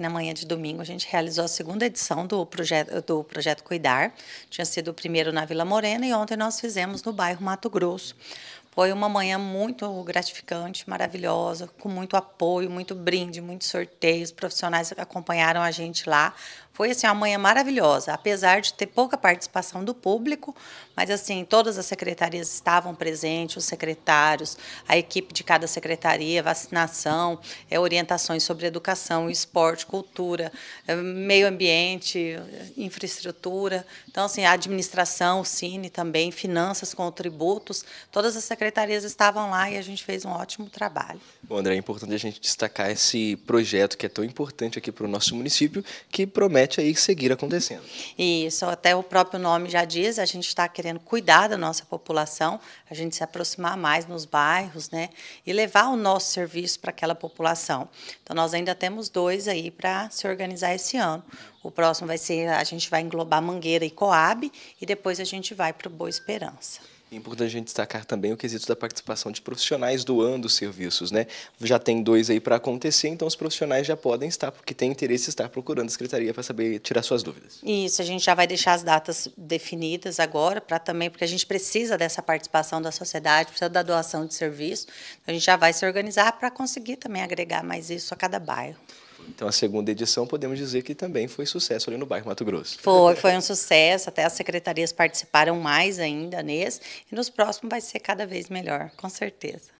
Na manhã de domingo, a gente realizou a segunda edição do projeto, do projeto Cuidar. Tinha sido o primeiro na Vila Morena e ontem nós fizemos no bairro Mato Grosso. Foi uma manhã muito gratificante, maravilhosa, com muito apoio, muito brinde, muitos sorteios, profissionais acompanharam a gente lá. Foi assim uma manhã maravilhosa, apesar de ter pouca participação do público, mas assim, todas as secretarias estavam presentes, os secretários, a equipe de cada secretaria, vacinação, é, orientações sobre educação, esporte, cultura, é, meio ambiente, infraestrutura. Então assim, a administração, o Cine também, finanças com tributos, todas as secretarias secretarias estavam lá e a gente fez um ótimo trabalho. Bom, André, é importante a gente destacar esse projeto que é tão importante aqui para o nosso município, que promete aí seguir acontecendo. Isso, até o próprio nome já diz, a gente está querendo cuidar da nossa população, a gente se aproximar mais nos bairros, né, e levar o nosso serviço para aquela população. Então, nós ainda temos dois aí para se organizar esse ano. O próximo vai ser, a gente vai englobar Mangueira e Coab, e depois a gente vai para o Boa Esperança. É importante a gente destacar também o quesito da participação de profissionais doando serviços, né? Já tem dois aí para acontecer, então os profissionais já podem estar, porque tem interesse estar procurando a secretaria para saber tirar suas dúvidas. Isso, a gente já vai deixar as datas definidas agora para também, porque a gente precisa dessa participação da sociedade, precisa da doação de serviço. A gente já vai se organizar para conseguir também agregar mais isso a cada bairro. Então, a segunda edição, podemos dizer que também foi sucesso ali no bairro Mato Grosso. Foi, foi um sucesso. Até as secretarias participaram mais ainda nesse. E nos próximos vai ser cada vez melhor, com certeza.